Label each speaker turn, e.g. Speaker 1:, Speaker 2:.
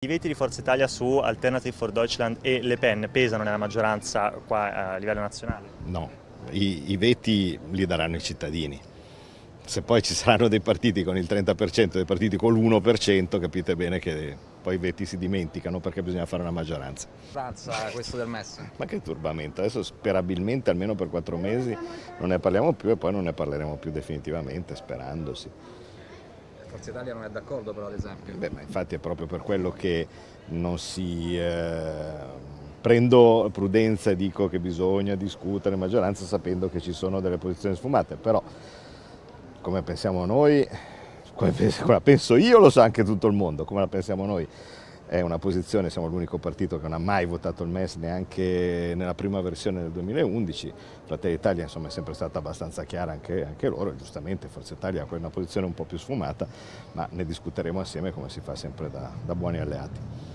Speaker 1: I veti di Forza Italia su Alternative for Deutschland e Le Pen pesano nella maggioranza qua eh, a
Speaker 2: livello nazionale?
Speaker 3: No, i, i veti li daranno i cittadini. Se poi ci saranno dei partiti con il 30% e dei partiti con l'1%, capite bene che poi i veti si dimenticano perché bisogna fare una maggioranza.
Speaker 1: Razza questo del MES.
Speaker 3: Ma che turbamento, adesso sperabilmente almeno per quattro mesi non ne parliamo più e poi non ne parleremo più definitivamente, sperandosi.
Speaker 2: Forza Italia non è d'accordo però ad esempio. Beh, ma
Speaker 3: infatti è proprio per quello che non si... Eh, prendo prudenza e dico che bisogna discutere in maggioranza sapendo che ci sono delle posizioni sfumate, però come pensiamo noi, come, la penso io lo sa anche tutto il mondo, come la pensiamo noi è una posizione, siamo l'unico partito che non ha mai votato il MES neanche nella prima versione del 2011, Fratelli Italia insomma, è sempre stata abbastanza chiara anche, anche loro, giustamente Forza Italia ha una posizione un po' più sfumata, ma ne discuteremo assieme come si fa sempre da, da buoni alleati.